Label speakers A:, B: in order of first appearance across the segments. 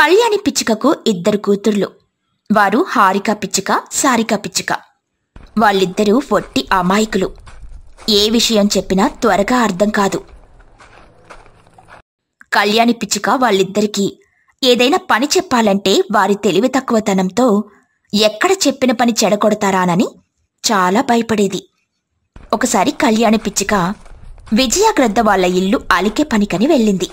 A: కళ్యాణి పిచ్చుకకు ఇద్దరు కూతుర్లు వారు హారిక పిచ్చుక సారిక పిచ్చుక వాళ్ళిద్దరూ వట్టి అమాయకులు ఏ విషయం చెప్పినా త్వరగా అర్థం కాదు కళ్యాణి పిచ్చుక వాళ్ళిద్దరికీ ఏదైనా పని చెప్పాలంటే వారి తెలివి తక్కువతనంతో ఎక్కడ చెప్పిన పని చెడగొడతారానని చాలా భయపడేది ఒకసారి కళ్యాణి పిచ్చుక విజయ గ్రద్ద వాళ్ళ ఇల్లు అలికే పనికని వెళ్ళింది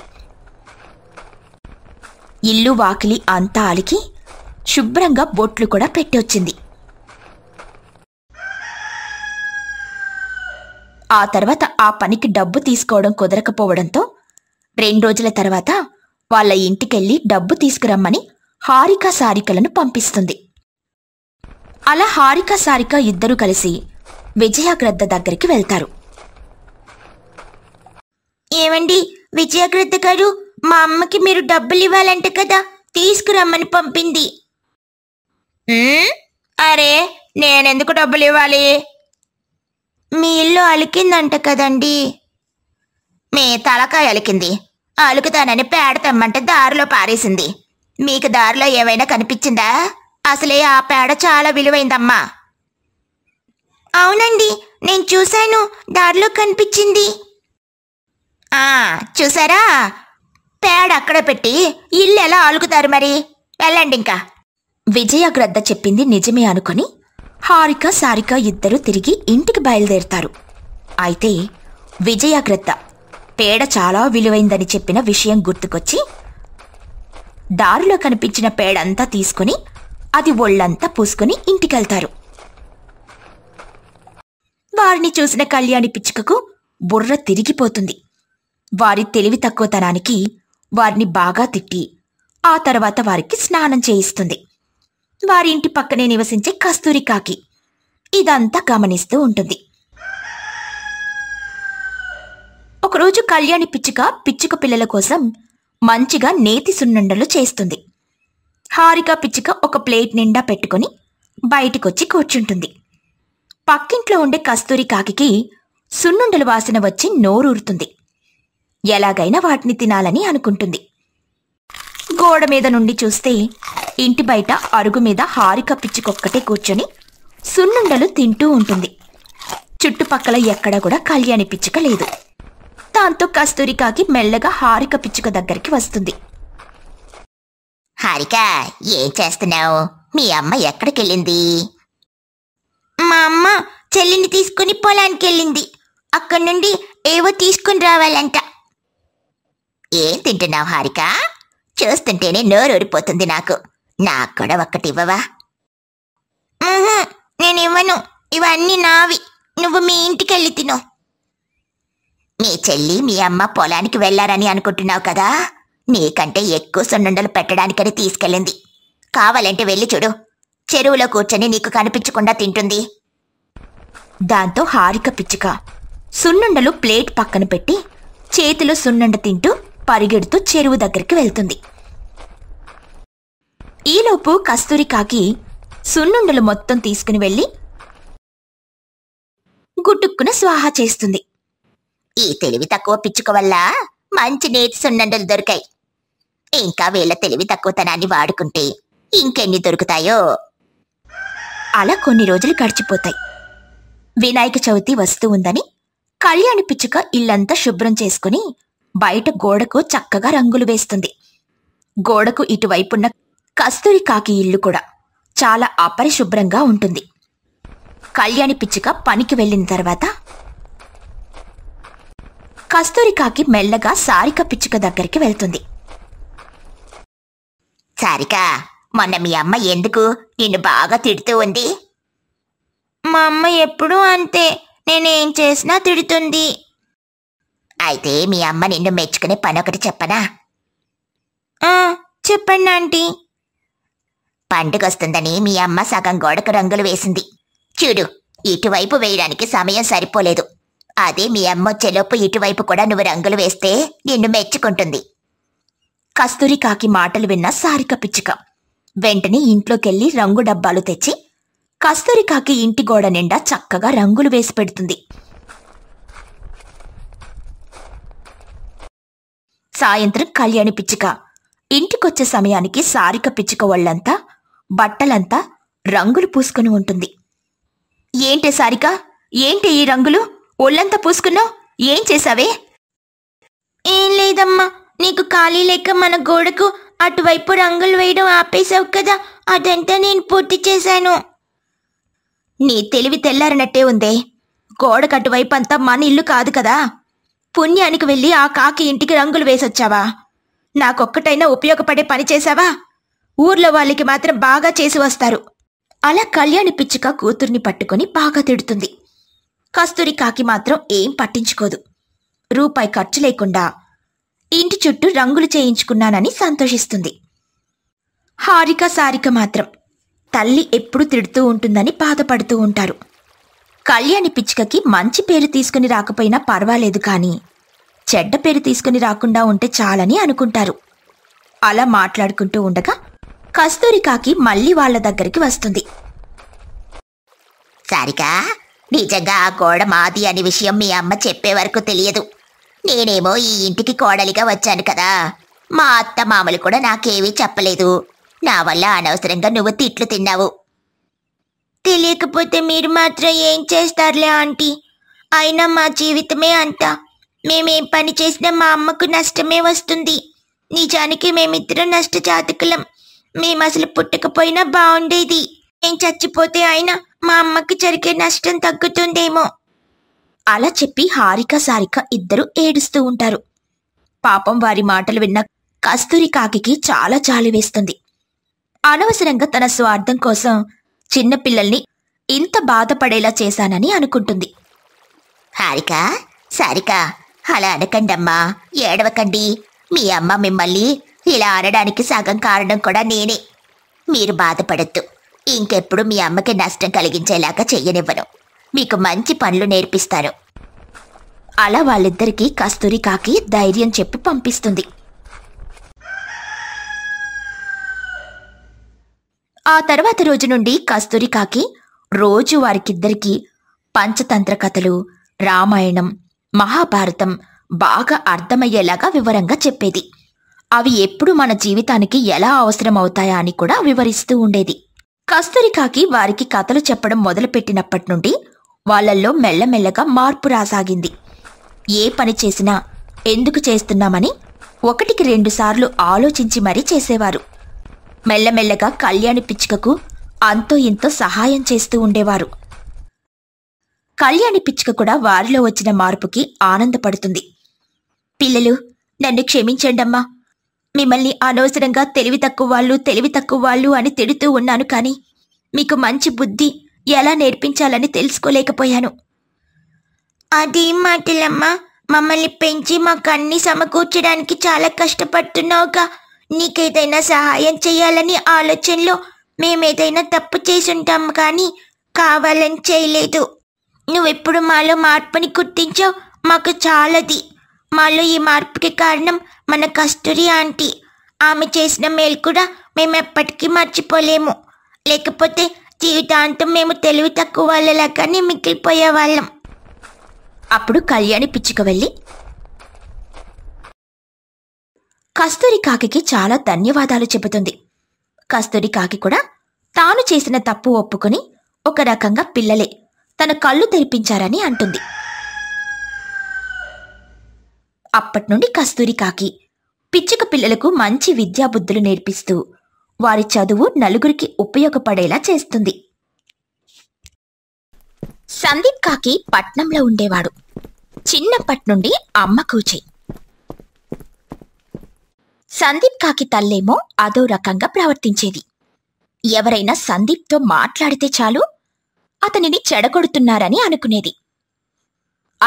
A: ఇల్లు వాకిలి అంతా అలికి శుభ్రంగా బొట్లు కూడా పెట్టొచ్చింది ఆ తర్వాత ఆ పనికి డబ్బు తీసుకోవడం కుదరకపోవడంతో రెండు రోజుల తర్వాత వాళ్ళ ఇంటికెళ్ళి డబ్బు తీసుకురమ్మని హారిక సారికలను పంపిస్తుంది అలా హారిక సారిక ఇద్దరు కలిసి విజయగ్రద్ద దగ్గరికి వెళ్తారు ఏమండి విజయగ్రద్ద గారు మా అమ్మకి మీరు డబ్బులు ఇవ్వాలంట కదా తీసుకురమ్మని పంపింది అరే నేనెందుకు డబ్బులు ఇవ్వాలి మీ ఇల్లు అలికిందంట కదండి మీ తలకాయ అలికింది అలుకుతానని పేడతమ్మంటే దారిలో పారేసింది మీకు దారిలో ఏమైనా కనిపించిందా అసలే ఆ పేడ చాలా విలువైందమ్మా అవునండి నేను చూశాను దారిలో కనిపించింది ఆ చూసారా పేడ అక్కడ పెట్టి ఇల్లు ఎలా ఆలుగుతారు మరి వెళ్ళండి ఇంకా విజయ గ్రద్ద చెప్పింది నిజమే అనుకొని హారిక సారిక ఇద్దరు తిరిగి ఇంటికి బయలుదేరుతారు అయితే విజయగ్రద్ద పేడ చాలా విలువైందని చెప్పిన విషయం గుర్తుకొచ్చి దారిలో కనిపించిన పేడంతా తీసుకుని అది ఒళ్ళంతా పూసుకుని ఇంటికెళ్తారు వారిని చూసిన కళ్యాణి పిచ్చుకకు బుర్ర తిరిగిపోతుంది వారి తెలివి తక్కువతనానికి వారిని బాగా తిట్టి ఆ తర్వాత వారికి స్నానం చేయిస్తుంది వారి ఇంటి పక్కనే నివసించే కస్తూరి కాకి ఇదంతా గమనిస్తూ ఉంటుంది ఒకరోజు కళ్యాణి పిచ్చుక పిచ్చుక పిల్లల కోసం మంచిగా నేతి సున్నుండలు చేస్తుంది హారిక పిచ్చుక ఒక ప్లేట్ నిండా పెట్టుకుని బయటికొచ్చి కూర్చుంటుంది పక్కింట్లో ఉండే కస్తూరి కాకి సున్నుండలు వాసన వచ్చి నోరూరుతుంది ఎలాగైనా వాటిని తినాలని అనుకుంటుంది గోడ మీద నుండి చూస్తే ఇంటి బయట అరుగు మీద హారిక పిచ్చుకొక్కటే కూర్చొని సున్నుండలు తింటూ ఉంటుంది చుట్టుపక్కల ఎక్కడ కూడా కళ్యాణి పిచ్చుక లేదు దాంతో కస్తూరికాకి మెల్లగా హారిక పిచ్చుక దగ్గరికి వస్తుంది హారిక ఏం చేస్తున్నావు మీ అమ్మ ఎక్కడికెళ్ళింది మా అమ్మ చెల్లిని తీసుకుని పొలానికి వెళ్ళింది అక్కడి నుండి ఏవో తీసుకుని రావాలంట ఏం తింటున్నావు హారిక చూస్తుంటేనే నోరూరిపోతుంది నాకు నాకు కూడా ఒక్కటి ఇవ్వవా నేను ఇవ్వను ఇవన్నీ నావి నువ్వు మీ ఇంటికెళ్ళి తిను మీ చెల్లి మీ అమ్మ పొలానికి వెళ్లారని అనుకుంటున్నావు కదా నీకంటే ఎక్కువ సున్నుండలు పెట్టడానికని తీసుకెళ్ళింది కావాలంటే వెళ్ళి చూడు చెరువులో కూర్చొని నీకు కనిపించకుండా తింటుంది దాంతో హారిక పిచ్చుక సున్నుండలు ప్లేట్ పక్కన పెట్టి చేతిలో సున్నుండ తింటూ పరిగెడుతూ చెరువు దగ్గరికి వెళ్తుంది ఈలోపు కస్తూరి కాకి సున్నుండలు మొత్తం తీసుకుని వెళ్ళి గుట్టుక్కున స్వాహా చేస్తుంది ఈ తెలివి తక్కువ పిచ్చుక వల్ల మంచి నేతి సున్నుండలు దొరికాయి ఇంకా వీళ్ళ తెలివి తక్కువతనాన్ని వాడుకుంటే ఇంకెన్ని దొరుకుతాయో అలా కొన్ని రోజులు గడిచిపోతాయి వినాయక చవితి వస్తూ ఉందని కళ్యాణి పిచ్చుక ఇల్లంతా శుభ్రం చేసుకుని బయట గోడకు చక్కగా రంగులు వేస్తుంది గోడకు ఇటువైపున్న కస్తూరి కాకి ఇల్లు కూడా చాలా అపరిశుభ్రంగా ఉంటుంది కళ్యాణి పిచ్చుక పనికి వెళ్ళిన తర్వాత కస్తూరి కాకి మెల్లగా సారిక పిచ్చుక దగ్గరికి వెళ్తుంది సారిక మొన్న మీ అమ్మ ఎందుకు నిన్ను బాగా తిడుతూ ఉంది మా అమ్మ ఎప్పుడూ అంతే నేనేం చేసినా తిడుతుంది అయితే మీ అమ్మ నిన్ను మెచ్చుకునే పని ఒకటి చెప్పనా చెప్పండి ఆంటీ పండుగొస్తుందని మీ అమ్మ సగం గోడకు రంగులు వేసింది చూడు ఇటువైపు వేయడానికి సమయం సరిపోలేదు అదే మీ అమ్మ వచ్చేలోపు ఇటువైపు కూడా నువ్వు రంగులు వేస్తే నిన్ను మెచ్చుకుంటుంది కస్తూరి కాకి మాటలు విన్న సారిక పిచ్చుక వెంటనే ఇంట్లోకెళ్ళి రంగు డబ్బాలు తెచ్చి కస్తూరి కాకి ఇంటి గోడ నిండా చక్కగా రంగులు వేసి పెడుతుంది సాయంత్రం కళ్యాణి పిచ్చుక ఇంటికొచ్చే సమయానికి సారిక పిచ్చుక వాళ్ళంతా బట్టలంతా రంగులు పూసుకుని ఉంటుంది ఏంటే సారిక ఏంటి ఈ రంగులు ఒళ్ళంతా పూసుకున్నావు ఏం చేశావే ఏం లేదమ్మా నీకు ఖాళీ లేక మన గోడకు అటువైపు రంగులు వేయడం ఆపేశావు కదా అదంతా నేను పూర్తి చేశాను నీ తెలివి తెల్లారినట్టే ఉందే గోడకు అటువైపు అంతా మన ఇల్లు కాదు కదా పుణ్యానికి వెళ్ళి ఆ కాకి ఇంటికి రంగులు వేసొచ్చావా నాకొక్కటైనా ఉపయోగపడే పని చేశావా ఊర్లో వాళ్ళకి మాత్రం బాగా చేసి వస్తారు అలా కళ్యాణి పిచ్చుక కూతుర్ని పట్టుకొని బాగా తిడుతుంది కస్తూరి కాకి మాత్రం ఏం పట్టించుకోదు రూపాయి ఖర్చు లేకుండా ఇంటి చుట్టూ రంగులు చేయించుకున్నానని సంతోషిస్తుంది హారిక సారిక మాత్రం తల్లి ఎప్పుడు తిడుతూ ఉంటుందని బాధపడుతూ ఉంటారు కళ్యాణి పిచ్చుకకి మంచి పేరు తీసుకుని రాకపోయినా పర్వాలేదు కానీ చెడ్డ పేరు తీసుకుని రాకుండా ఉంటే చాలని అనుకుంటారు అలా మాట్లాడుకుంటూ ఉండగా కస్తూరికాకి మళ్ళీ వాళ్ల దగ్గరికి వస్తుంది సారికా నిజంగా ఆ గోడ మాది అనే విషయం మీ అమ్మ చెప్పే వరకు తెలియదు నేనేమో ఈ ఇంటికి కోడలిగా వచ్చాను కదా మా అత్త మామలు కూడా నాకేవీ చెప్పలేదు నా వల్ల అనవసరంగా నువ్వు తిట్లు తిన్నావు తెలియకపోతే మీరు మాత్రం ఏం చేస్తారులే ఆంటీ అయినా మా జీవితమే అంత మేమేం పని చేసినా మా అమ్మకు నష్టమే వస్తుంది నిజానికి మేమిద్దరం జాతకులం మేము అసలు పుట్టకపోయినా బాగుండేది నేను చచ్చిపోతే అయినా మా అమ్మకి జరిగే నష్టం తగ్గుతుందేమో అలా చెప్పి హారిక సారిక ఇద్దరు ఏడుస్తూ ఉంటారు పాపం వారి మాటలు విన్న కస్తూరి కాకి చాలా చాలి వేస్తుంది అనవసరంగా తన స్వార్థం కోసం చిన్నపిల్లల్ని ఇంత బాధపడేలా చేశానని అనుకుంటుంది హారిక సారిక అలా అనకండమ్మా ఏడవకండి మీ అమ్మ మిమ్మల్ని ఇలా అనడానికి సగం కారణం కూడా నేనే మీరు బాధపడద్దు ఇంకెప్పుడు మీ అమ్మకి నష్టం కలిగించేలాగా చెయ్యనివ్వను మీకు మంచి పనులు నేర్పిస్తాను అలా వాళ్ళిద్దరికీ కస్తూరి కాకి ధైర్యం చెప్పి పంపిస్తుంది ఆ తర్వాత రోజు నుండి కస్తూరి కాకి రోజు వారికిద్దరికీ పంచతంత్ర కథలు రామాయణం మహాభారతం బాగా అర్థమయ్యేలాగా వివరంగా చెప్పేది అవి ఎప్పుడు మన జీవితానికి ఎలా అవసరం అని కూడా వివరిస్తూ ఉండేది కస్తూరికాకి వారికి కథలు చెప్పడం మొదలుపెట్టినప్పటి నుండి వాళ్ళల్లో మెల్లమెల్లగా మార్పు రాసాగింది ఏ పని చేసినా ఎందుకు చేస్తున్నామని ఒకటికి రెండుసార్లు ఆలోచించి మరీ చేసేవారు మెల్లమెల్లగా కళ్యాణి పిచ్చుకకు అంతో ఇంతో సహాయం చేస్తూ ఉండేవారు కళ్యాణి పిచ్చుక కూడా వారిలో వచ్చిన మార్పుకి ఆనందపడుతుంది పిల్లలు నన్ను క్షమించండమ్మా మిమ్మల్ని అనవసరంగా తెలివి తక్కువ వాళ్ళు తెలివి తక్కువ వాళ్ళు అని తిడుతూ ఉన్నాను కానీ మీకు మంచి బుద్ధి ఎలా నేర్పించాలని తెలుసుకోలేకపోయాను అది మాటలమ్మా మమ్మల్ని పెంచి మాకు అన్ని సమకూర్చడానికి చాలా కష్టపడుతున్నావుగా నీకేదైనా సహాయం చేయాలని ఆలోచనలో మేమేదైనా తప్పు చేసుంటాం కానీ కావాలని చేయలేదు నువ్వెప్పుడు మాలో మార్పుని గుర్తించావు మాకు చాలది మాలో ఈ మార్పుకి కారణం మన కస్తూరి ఆంటీ ఆమె చేసిన మేలు కూడా మేము ఎప్పటికీ మర్చిపోలేము లేకపోతే జీవితాంతం మేము తెలివి తక్కువ వాళ్ళలాగానే మిగిలిపోయేవాళ్ళం అప్పుడు కళ్యాణి పిచ్చుకు వెళ్ళి కస్తూరి కాకి చాలా ధన్యవాదాలు చెబుతుంది కస్తూరి కాకి కూడా తాను చేసిన తప్పు ఒప్పుకుని ఒక రకంగా పిల్లలే తన కళ్ళు తెరిపించారని అంటుంది అప్పట్నుండి కస్తూరి కాకి పిచ్చుక పిల్లలకు మంచి విద్యాబుద్ధులు నేర్పిస్తూ వారి చదువు నలుగురికి ఉపయోగపడేలా చేస్తుంది సందీప్ కాకి పట్నంలో ఉండేవాడు చిన్నప్పటి నుండి అమ్మ కూచే సందీప్ కాకి తల్లేమో అదో రకంగా ప్రవర్తించేది ఎవరైనా సందీప్తో మాట్లాడితే చాలు అతనిని చెడగొడుతున్నారని అనుకునేది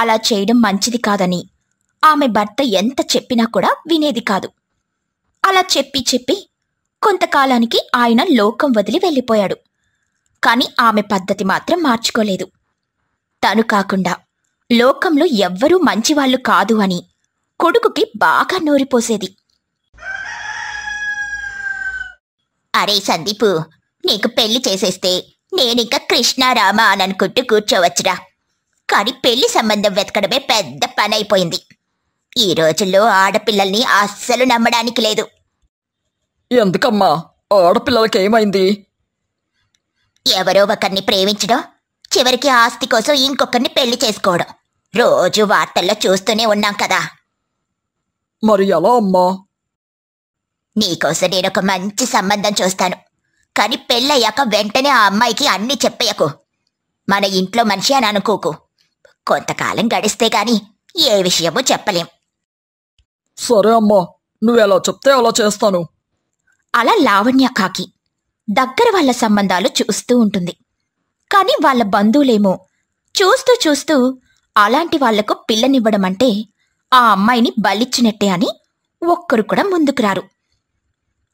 A: అలా చేయడం మంచిది కాదని ఆమె భర్త ఎంత చెప్పినా కూడా వినేది కాదు అలా చెప్పి చెప్పి కొంతకాలానికి ఆయన లోకం వదిలి వెళ్ళిపోయాడు కాని ఆమె పద్ధతి మాత్రం మార్చుకోలేదు తను కాకుండా లోకంలో ఎవ్వరూ మంచివాళ్లు కాదు అని కొడుకుకి బాగా నోరిపోసేది అరే సందీపు నీకు పెళ్లి చేసేస్తే నేనిక కృష్ణారామ అని అనుకుంటూ కూర్చోవచ్చురా కానీ పెళ్లి సంబంధం వెతకడమే పెద్ద పని అయిపోయింది ఈ రోజుల్లో ఆడపిల్లల్ని అస్సలు నమ్మడానికి లేదు ఎందుకమ్మా ఆడపిల్లలకేమైంది ఎవరో ఒకరిని ప్రేమించడం చివరికి ఆస్తి కోసం ఇంకొకరిని పెళ్లి చేసుకోవడం రోజు వార్తల్లో చూస్తూనే ఉన్నాం కదా
B: మరి ఎలా అమ్మా
A: నీకోసం నేను ఒక మంచి సంబంధం చూస్తాను కానీ పెళ్ళయ్యాక వెంటనే ఆ అమ్మాయికి అన్ని చెప్పేయకు మన ఇంట్లో మనిషి అని అనుకోకు కొంతకాలం గడిస్తే గాని ఏ విషయమూ చెప్పలేం సరే అమ్మా నువ్వెలా చెప్తే అలా చేస్తాను అలా లావణ్య కాకి దగ్గర వాళ్ళ సంబంధాలు చూస్తూ ఉంటుంది కానీ వాళ్ళ బంధువులేమో చూస్తూ చూస్తూ అలాంటి వాళ్లకు పిల్లనివ్వడం అంటే ఆ అమ్మాయిని బలిచ్చినట్టే అని ఒక్కరు కూడా ముందుకు రారు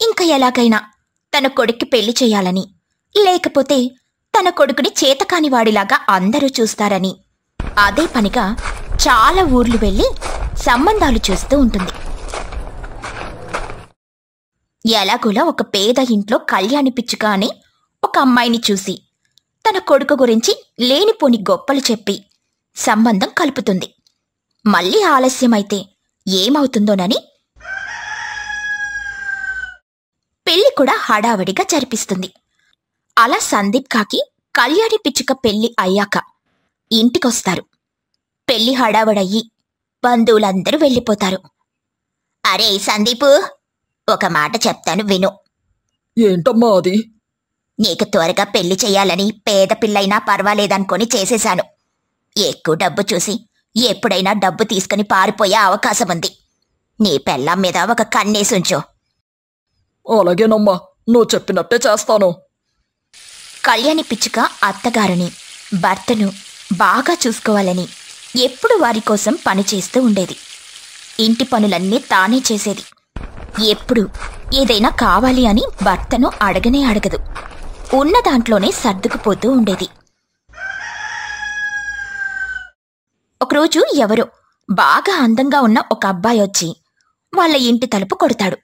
A: ఇంక ఎలాగైనా తన కొడుక్కి పెళ్లి చేయాలని లేకపోతే తన కొడుకుని చేతకానివాడిలాగా అందరూ చూస్తారని అదే పనిగా చాలా ఊర్లు వెళ్ళి సంబంధాలు చూస్తూ ఉంటుంది ఎలాగోలా ఒక పేద ఇంట్లో కళ్యాణి పిచ్చుగా అని ఒక అమ్మాయిని చూసి తన కొడుకు గురించి లేనిపోని గొప్పలు చెప్పి సంబంధం కలుపుతుంది మళ్ళీ ఆలస్యమైతే ఏమవుతుందోనని పెళ్లి కూడా హడావిడిగా జరిపిస్తుంది అలా సందీప్ కాకి కళ్యాణి పిచ్చుక పెళ్లి అయ్యాక ఇంటికొస్తారు పెళ్లి హడావడయ్యి బంధువులందరూ వెళ్ళిపోతారు అరే సందీపు ఒక మాట చెప్తాను విను ఏంటమ్మా అది నీకు త్వరగా పెళ్లి చేయాలని పేద పిల్లైనా పర్వాలేదనుకొని చేసేశాను ఎక్కువ డబ్బు చూసి ఎప్పుడైనా డబ్బు తీసుకుని పారిపోయే అవకాశం ఉంది నీ పెళ్ళం మీద ఒక కన్నేసుంచో అలాగేనమ్మా నువ్వు చెప్పినట్టే చేస్తాను కళ్యాణి పిచ్చుక అత్తగారిని భర్తను బాగా చూసుకోవాలని ఎప్పుడు వారి కోసం పనిచేస్తూ ఉండేది ఇంటి పనులన్నీ తానే చేసేది ఎప్పుడు ఏదైనా కావాలి అని భర్తను అడగనే అడగదు ఉన్న దాంట్లోనే సర్దుకుపోతూ ఉండేది ఒకరోజు ఎవరో బాగా అందంగా ఉన్న ఒక అబ్బాయి వచ్చి వాళ్ళ ఇంటి తలుపు కొడతాడు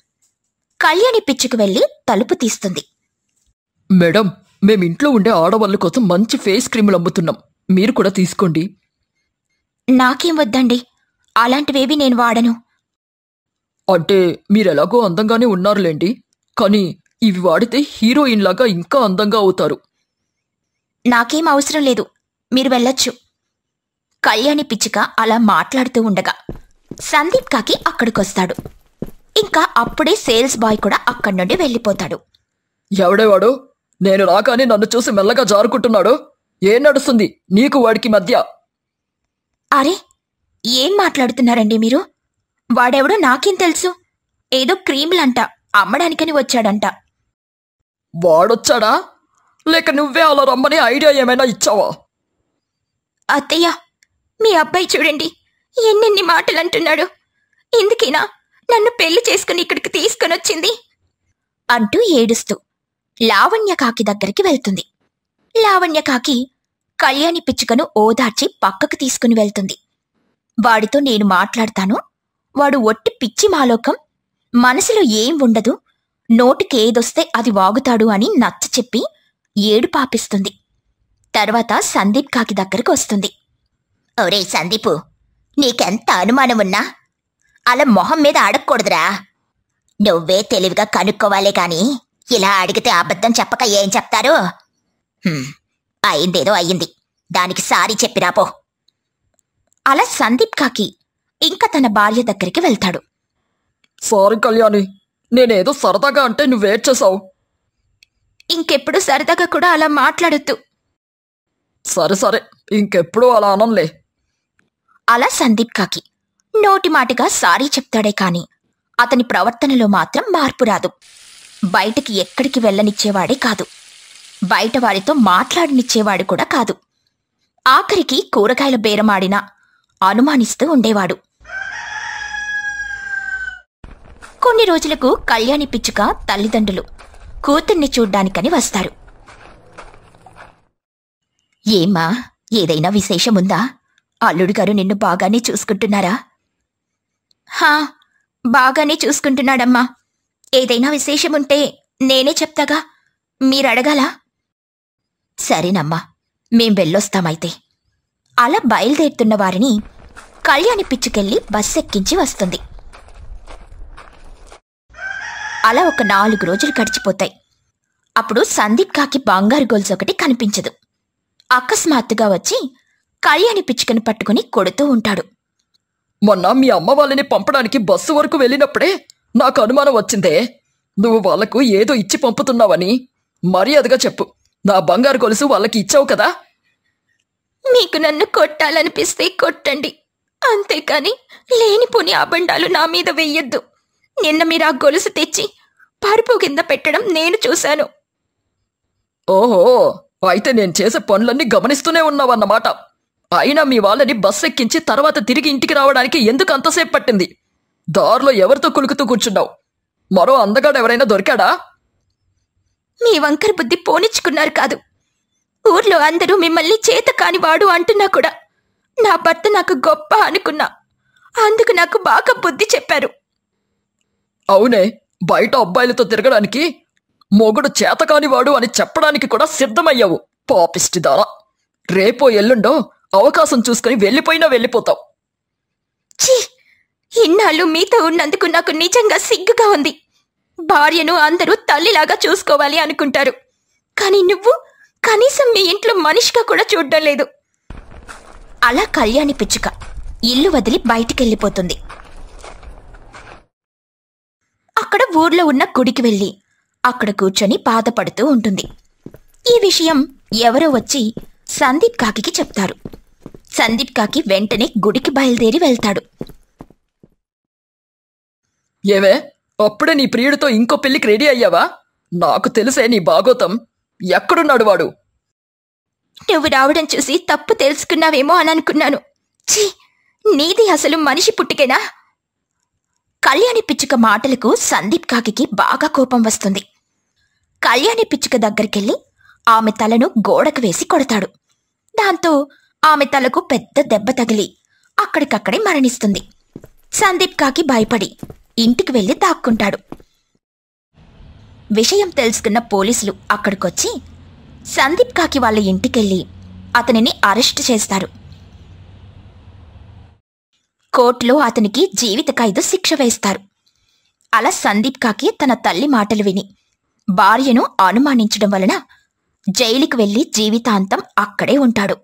B: కళ్యాణి పిచ్చుకు వెళ్లి తలుపు తీస్తుంది మేడం మేమింట్లో ఇంట్లో ఉండే ఆడవాళ్ళ కోసం మంచి ఫేస్ క్రీములు అమ్ముతున్నాం మీరు కూడా తీసుకోండి నాకేం వద్దండి
A: అలాంటివేవి నేను వాడను
B: అంటే మీరెలాగో అందంగానే ఉన్నారులేండి కానీ ఇవి వాడితే హీరోయిన్ లాగా ఇంకా అందంగా అవుతారు నాకేం అవసరం లేదు మీరు వెళ్ళొచ్చు కళ్యాణి పిచ్చుక అలా
A: మాట్లాడుతూ ఉండగా సందీప్ కాకి అక్కడికొస్తాడు ఇంకా అప్పుడే సేల్స్
B: బాయ్ కూడా అక్కడి నుండి వెళ్ళిపోతాడు ఎవడేవాడు నేను రాకాని నన్ను చూసి మెల్లగా జారుకుంటున్నాడు ఏం నడుస్తుంది నీకు వాడికి మధ్య అరే
A: ఏం మాట్లాడుతున్నారండి మీరు వాడెవడో నాకేం తెలుసు ఏదో క్రీములంట
B: అమ్మడానికని వచ్చాడంట వాడొచ్చాడా లేక నువ్వే అలా రమ్మని ఐడియా ఏమైనా ఇచ్చావా అత్తయ్య మీ అబ్బాయి చూడండి
A: ఎన్నెన్ని మాటలు అంటున్నాడు ఎందుకేనా నన్ను పెళ్లి చేసుకుని ఇక్కడికి వచ్చింది అంటూ ఏడుస్తూ లావణ్య కాకి దగ్గరికి వెళ్తుంది లావణ్య కాకి కళ్యాణి పిచ్చుకను ఓదార్చి పక్కకు తీసుకుని వెళ్తుంది వాడితో నేను మాట్లాడతాను వాడు ఒట్టి పిచ్చి మాలోకం మనసులో ఏం ఉండదు నోటికేదొస్తే అది వాగుతాడు అని నచ్చ చెప్పి ఏడు పాపిస్తుంది తర్వాత సందీప్ కాకి దగ్గరకు వస్తుంది ఒరే సందీపు నీకెంత అనుమానమున్నా అలా మొహం మీద అడగకూడదురా నువ్వే తెలివిగా కనుక్కోవాలే కాని ఇలా అడిగితే అబద్ధం చెప్పక ఏం చెప్తారు అయిందేదో అయ్యింది దానికి సారీ చెప్పిరాపో అలా సందీప్
B: కాకి ఇంకా తన భార్య దగ్గరికి వెళ్తాడు సారీ కళ్యాణి నేనేదో సరదాగా అంటే నువ్వేట్ చేసావు ఇంకెప్పుడు సరదాగా కూడా అలా మాట్లాడొద్దు సరే సరే ఇంకెప్పుడు అలా అనంలే అలా సందీప్
A: కాకి నోటిమాటిగా సారీ చెప్తాడే కాని అతని ప్రవర్తనలో మాత్రం మార్పు రాదు బయటకి ఎక్కడికి వెళ్ళనిచ్చేవాడే కాదు బయట వారితో మాట్లాడనిచ్చేవాడు కూడా కాదు ఆఖరికి కూరగాయల బేరమాడినా అనుమానిస్తూ ఉండేవాడు కొన్ని రోజులకు కళ్యాణి పిచ్చుక తల్లిదండ్రులు కూతుర్ని చూడ్డానికని వస్తారు ఏమ్మా ఏదైనా విశేషముందా అల్లుడు నిన్ను బాగానే చూసుకుంటున్నారా హా బాగానే చూసుకుంటున్నాడమ్మా ఏదైనా విశేషముంటే నేనే చెప్తాగా మీరడగాలా సరేనమ్మా మేం వెళ్ళొస్తామైతే అలా బయలుదేరుతున్న వారిని కళ్యాణి పిచ్చుకెళ్ళి బస్సెక్కించి ఎక్కించి వస్తుంది అలా ఒక నాలుగు రోజులు గడిచిపోతాయి అప్పుడు సందీప్ కాకి బంగారు గొలుసు ఒకటి కనిపించదు
B: అకస్మాత్తుగా వచ్చి కళ్యాణి పిచ్చుకను పట్టుకుని కొడుతూ ఉంటాడు మొన్న మీ అమ్మ వాళ్ళని పంపడానికి బస్సు వరకు వెళ్ళినప్పుడే నాకు అనుమానం వచ్చిందే నువ్వు వాళ్లకు ఏదో ఇచ్చి పంపుతున్నావని మర్యాదగా చెప్పు నా బంగారు గొలుసు వాళ్ళకి ఇచ్చావు కదా మీకు నన్ను కొట్టాలనిపిస్తే కొట్టండి
A: అంతేకాని లేనిపోని అబండాలు నా మీద వెయ్యొద్దు నిన్న మీరు ఆ గొలుసు తెచ్చి
B: పరుపు కింద పెట్టడం నేను చూశాను ఓహో అయితే నేను చేసే పనులన్నీ గమనిస్తూనే ఉన్నావన్నమాట అయినా మీ వాళ్ళని బస్సు ఎక్కించి తర్వాత తిరిగి ఇంటికి రావడానికి ఎందుకు అంతసేపు పట్టింది దారిలో ఎవరితో కులుకుతూ కూర్చున్నావు మరో అందగాడు ఎవరైనా దొరికాడా మీ వంకర బుద్ధి పోనిచ్చుకున్నారు కాదు
A: ఊర్లో అందరూ మిమ్మల్ని చేత కానివాడు అంటున్నా కూడా నా భర్త నాకు గొప్ప అనుకున్నా
B: అందుకు నాకు బాగా బుద్ధి చెప్పారు అవునే బయట అబ్బాయిలతో తిరగడానికి మొగుడు చేతకానివాడు అని చెప్పడానికి కూడా సిద్ధమయ్యావు పాపిష్టిదారా రేపో ఎల్లుండో అవకాశం చూసుకుని వెళ్ళిపోయినా వెళ్ళిపోతావు
A: ఛీ ఇన్నాళ్ళు మీతో ఉన్నందుకు నాకు నిజంగా సిగ్గుగా ఉంది భార్యను అందరూ తల్లిలాగా చూసుకోవాలి అనుకుంటారు కానీ నువ్వు కనీసం మీ ఇంట్లో మనిషిగా కూడా చూడడం లేదు అలా కళ్యాణి పిచ్చుక ఇల్లు వదిలి బయటికెళ్ళిపోతుంది అక్కడ ఊర్లో ఉన్న గుడికి వెళ్ళి అక్కడ కూర్చొని బాధపడుతూ ఉంటుంది ఈ విషయం ఎవరో వచ్చి సందీప్ కాకికి చెప్తారు సందీప్ కాకి వెంటనే గుడికి బయలుదేరి
B: వెళ్తాడు ఏవే అప్పుడే నీ ప్రియుడితో ఇంకో పెళ్లికి రెడీ అయ్యావా నాకు తెలిసే నీ బాగోతం ఎక్కడున్నాడు వాడు
A: నువ్వు రావడం చూసి తప్పు తెలుసుకున్నావేమో అని అనుకున్నాను ఛీ నీది అసలు మనిషి పుట్టికేనా కళ్యాణి పిచ్చుక మాటలకు సందీప్ కాకి బాగా కోపం వస్తుంది కళ్యాణి పిచ్చుక దగ్గరికెళ్ళి ఆమె తలను గోడకు వేసి కొడతాడు దాంతో ఆమె తలకు పెద్ద దెబ్బ తగిలి అక్కడికక్కడే మరణిస్తుంది సందీప్ కాకి భయపడి ఇంటికి వెళ్ళి దాక్కుంటాడు విషయం తెలుసుకున్న పోలీసులు అక్కడికొచ్చి సందీప్ కాకి వాళ్ళ ఇంటికెళ్ళి అతనిని అరెస్ట్ చేస్తారు కోర్టులో అతనికి జీవిత ఖైదు శిక్ష వేస్తారు అలా సందీప్ కాకి తన తల్లి మాటలు విని భార్యను అనుమానించడం వలన జైలుకు వెళ్లి జీవితాంతం అక్కడే ఉంటాడు